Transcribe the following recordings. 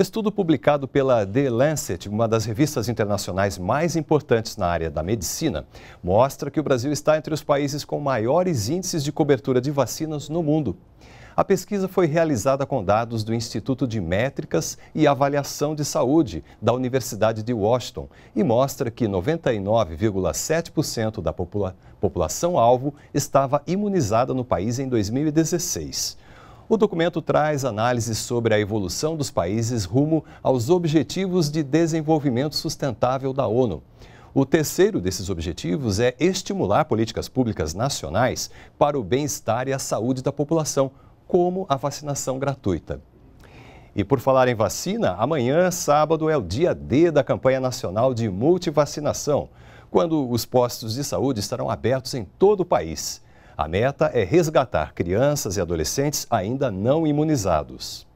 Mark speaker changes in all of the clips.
Speaker 1: Estudo publicado pela The Lancet, uma das revistas internacionais mais importantes na área da medicina, mostra que o Brasil está entre os países com maiores índices de cobertura de vacinas no mundo. A pesquisa foi realizada com dados do Instituto de Métricas e Avaliação de Saúde da Universidade de Washington e mostra que 99,7% da popula população alvo estava imunizada no país em 2016. O documento traz análises sobre a evolução dos países rumo aos Objetivos de Desenvolvimento Sustentável da ONU. O terceiro desses objetivos é estimular políticas públicas nacionais para o bem-estar e a saúde da população, como a vacinação gratuita. E por falar em vacina, amanhã, sábado, é o dia D da campanha nacional de multivacinação, quando os postos de saúde estarão abertos em todo o país. A meta é resgatar crianças e adolescentes ainda não imunizados.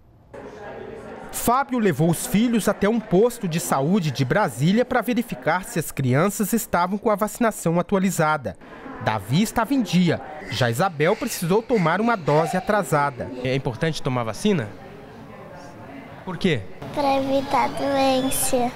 Speaker 2: Fábio levou os filhos até um posto de saúde de Brasília para verificar se as crianças estavam com a vacinação atualizada. Davi estava em dia, já Isabel precisou tomar uma dose atrasada. É importante tomar vacina? Por quê?
Speaker 3: Para evitar doença.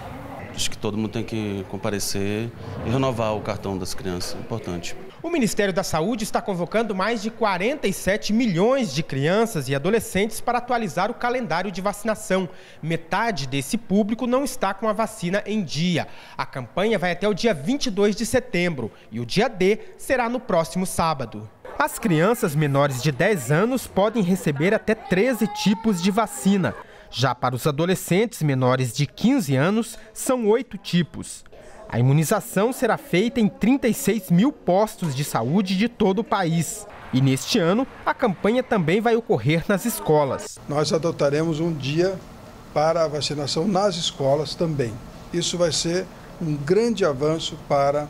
Speaker 2: Acho que todo mundo tem que comparecer e renovar o cartão
Speaker 1: das crianças, é importante.
Speaker 2: O Ministério da Saúde está convocando mais de 47 milhões de crianças e adolescentes para atualizar o calendário de vacinação. Metade desse público não está com a vacina em dia. A campanha vai até o dia 22 de setembro e o dia D será no próximo sábado. As crianças menores de 10 anos podem receber até 13 tipos de vacina. Já para os adolescentes menores de 15 anos, são oito tipos. A imunização será feita em 36 mil postos de saúde de todo o país. E neste ano, a campanha também vai ocorrer nas escolas. Nós adotaremos um dia para a vacinação nas escolas também. Isso vai ser um grande avanço para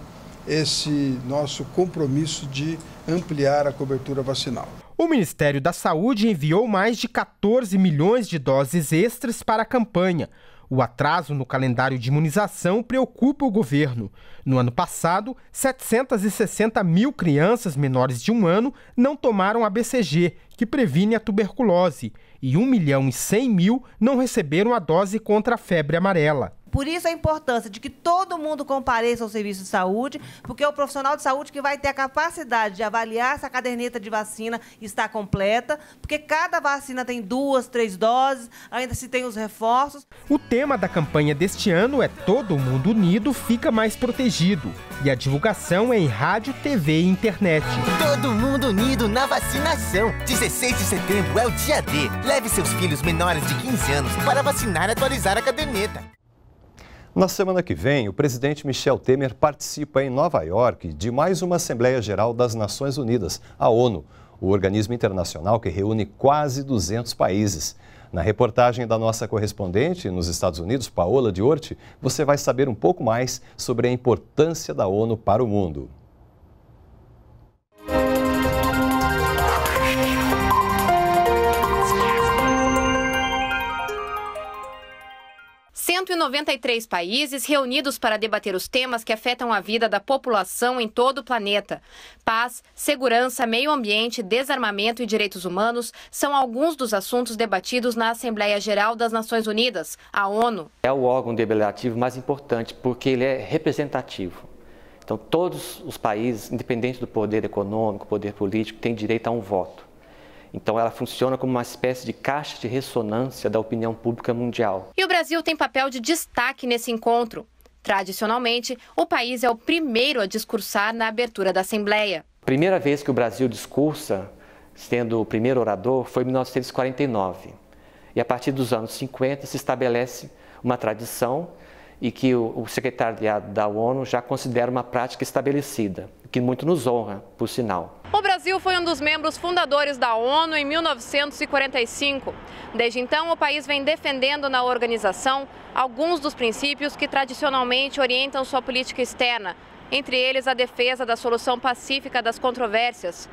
Speaker 2: esse nosso compromisso de ampliar a cobertura vacinal. O Ministério da Saúde enviou mais de 14 milhões de doses extras para a campanha. O atraso no calendário de imunização preocupa o governo. No ano passado, 760 mil crianças menores de um ano não tomaram a BCG que previne a tuberculose, e 1 milhão e 100 mil não receberam a dose contra a febre amarela.
Speaker 3: Por isso a importância de que todo mundo compareça ao serviço de saúde, porque é o profissional de saúde que vai ter a capacidade de avaliar se a caderneta de vacina está completa, porque cada vacina tem duas, três doses, ainda se tem os reforços. O tema
Speaker 2: da campanha deste ano é Todo Mundo Unido Fica Mais Protegido. E a divulgação é em rádio, TV e internet. Todo mundo unido na vacinação. 16 16 de setembro é o dia D. Leve seus filhos menores de 15 anos para vacinar e atualizar a caderneta.
Speaker 1: Na semana que vem, o presidente Michel Temer participa em Nova York de mais uma Assembleia Geral das Nações Unidas, a ONU, o organismo internacional que reúne quase 200 países. Na reportagem da nossa correspondente nos Estados Unidos, Paola Orte, você vai saber um pouco mais sobre a importância da ONU para o mundo.
Speaker 3: 193 países reunidos para debater os temas que afetam a vida da população em todo o planeta. Paz, segurança, meio ambiente, desarmamento e direitos humanos são alguns dos assuntos debatidos na Assembleia Geral das Nações Unidas, a ONU.
Speaker 4: É o órgão deliberativo mais importante porque ele é representativo. Então, todos os países, independente do poder econômico, poder político, têm direito a um voto. Então, ela funciona como uma espécie de caixa de ressonância da opinião pública mundial.
Speaker 3: E o Brasil tem papel de destaque nesse encontro. Tradicionalmente, o país é o primeiro a discursar na abertura da Assembleia.
Speaker 4: Primeira vez que o Brasil discursa, sendo o primeiro orador, foi em 1949. E a partir dos anos 50 se estabelece uma tradição e que o, o secretariado da ONU já considera uma prática estabelecida, que muito nos honra, por sinal.
Speaker 3: O Brasil foi um dos membros fundadores da ONU em 1945. Desde então, o país vem defendendo na organização alguns dos princípios que tradicionalmente orientam sua política externa, entre eles a defesa da solução pacífica das controvérsias.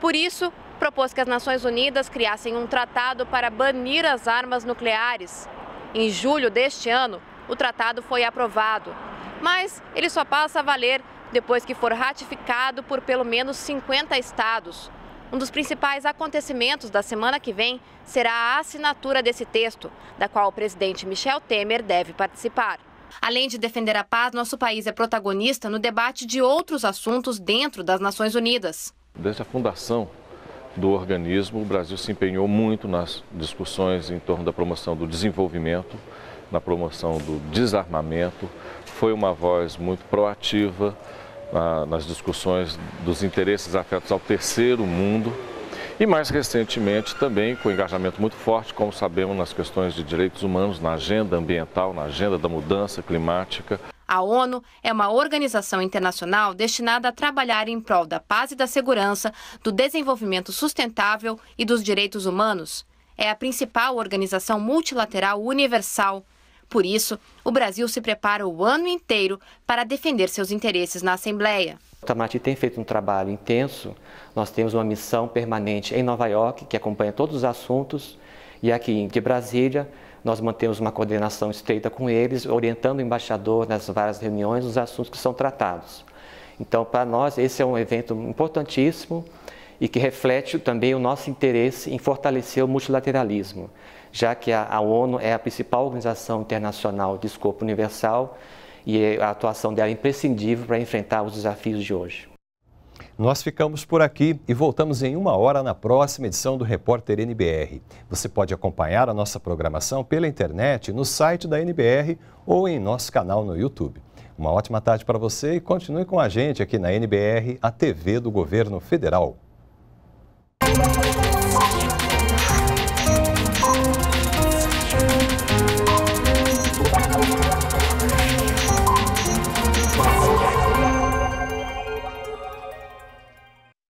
Speaker 3: Por isso, propôs que as Nações Unidas criassem um tratado para banir as armas nucleares. Em julho deste ano, o tratado foi aprovado, mas ele só passa a valer depois que for ratificado por pelo menos 50 estados. Um dos principais acontecimentos da semana que vem será a assinatura desse texto, da qual o presidente Michel Temer deve participar. Além de defender a paz, nosso país é protagonista no debate de outros assuntos dentro das Nações Unidas.
Speaker 1: Desde a fundação do organismo, o Brasil se empenhou muito nas discussões em torno da promoção do desenvolvimento, na promoção do desarmamento, foi uma voz muito proativa nas discussões dos interesses afetos ao terceiro mundo e mais recentemente também com engajamento muito forte, como sabemos, nas questões de direitos humanos, na agenda ambiental, na agenda da mudança climática.
Speaker 3: A ONU é uma organização internacional destinada a trabalhar em prol da paz e da segurança, do desenvolvimento sustentável e dos direitos humanos. É a principal organização multilateral universal por isso, o Brasil se prepara o ano inteiro para defender seus interesses na Assembleia.
Speaker 4: O Tamati tem feito um trabalho intenso. Nós temos uma missão permanente em Nova York, que acompanha todos os assuntos, e aqui de Brasília, nós mantemos uma coordenação estreita com eles, orientando o embaixador nas várias reuniões os assuntos que são tratados. Então, para nós, esse é um evento importantíssimo e que reflete também o nosso interesse em fortalecer o multilateralismo, já que a, a ONU é a principal organização internacional de escopo universal e é, a atuação dela é imprescindível para enfrentar os desafios de hoje.
Speaker 1: Nós ficamos por aqui e voltamos em uma hora na próxima edição do Repórter NBR. Você pode acompanhar a nossa programação pela internet, no site da NBR ou em nosso canal no YouTube. Uma ótima tarde para você e continue com a gente aqui na NBR, a TV do Governo Federal.